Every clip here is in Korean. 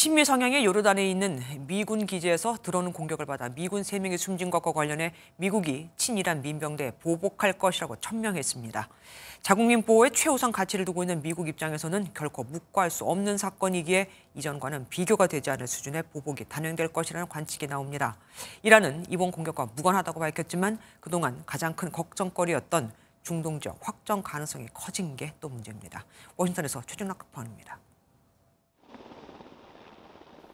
친미 성향의 요르단에 있는 미군 기지에서 들어오는 공격을 받아 미군 3명이 숨진 것과 관련해 미국이 친이란 민병대에 보복할 것이라고 천명했습니다. 자국민 보호의 최우선 가치를 두고 있는 미국 입장에서는 결코 묵과할 수 없는 사건이기에 이전과는 비교가 되지 않을 수준의 보복이 단행될 것이라는 관측이 나옵니다. 이란은 이번 공격과 무관하다고 밝혔지만 그동안 가장 큰 걱정거리였던 중동 지역 확정 가능성이 커진 게 또 문제입니다. 워싱턴에서 최준락 특파원입니다.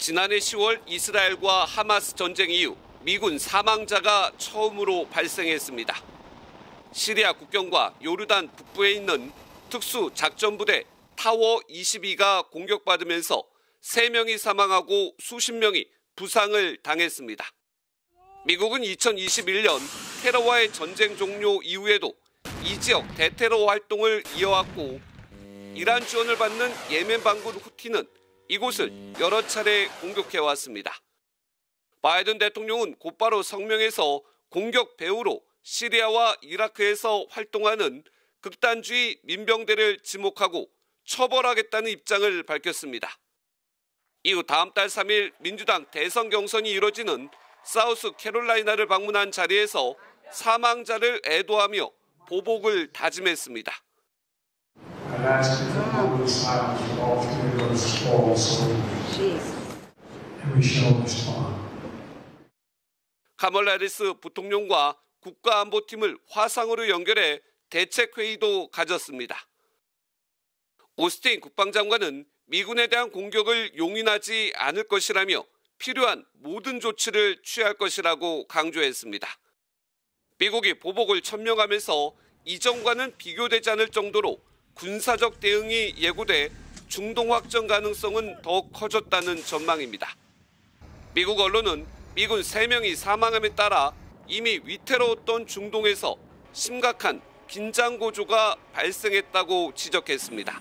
지난해 10월 이스라엘과 하마스 전쟁 이후 미군 사망자가 처음으로 발생했습니다. 시리아 국경과 요르단 북부에 있는 특수 작전부대 타워 22가 공격받으면서 3명이 사망하고 수십 명이 부상을 당했습니다. 미국은 2021년 테러와의 전쟁 종료 이후에도 이 지역 대테러 활동을 이어왔고 이란 지원을 받는 예멘 반군 후티는 이곳을 여러 차례 공격해 왔습니다. 바이든 대통령은 곧바로 성명에서 공격 배후로 시리아와 이라크에서 활동하는 극단주의 민병대를 지목하고 처벌하겠다는 입장을 밝혔습니다. 이후 다음 달 3일 민주당 대선 경선이 이뤄지는 사우스 캐롤라이나를 방문한 자리에서 사망자를 애도하며 보복을 다짐했습니다. a s k e t that w i silence w i all three of those o a l soldiers. And we shall respond. 카멀라리스 부통령과 국가안보팀을 화상으로 연결해 대책회의도 가졌습니다. 오스틴 국방장관은 미군에 대한 공격을 용인하지 않을 것이라며 필요한 모든 조치를 취할 것이라고 강조했습니다. 미국이 보복을 천명하면서 이전과는 비교되지 않을 정도로 군사적 대응이 예고돼 중동 확정 가능성은 더 커졌다는 전망입니다. 미국 언론은 미군 3명이 사망함에 따라 이미 위태로웠던 중동에서 심각한 긴장 고조가 발생했다고 지적했습니다.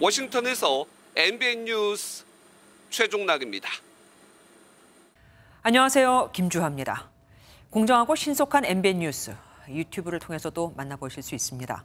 워싱턴에서 MBN 뉴스 최종락입니다. 안녕하세요. 김주하입니다. 공정하고 신속한 MBN 뉴스 유튜브를 통해서도 만나보실 수 있습니다.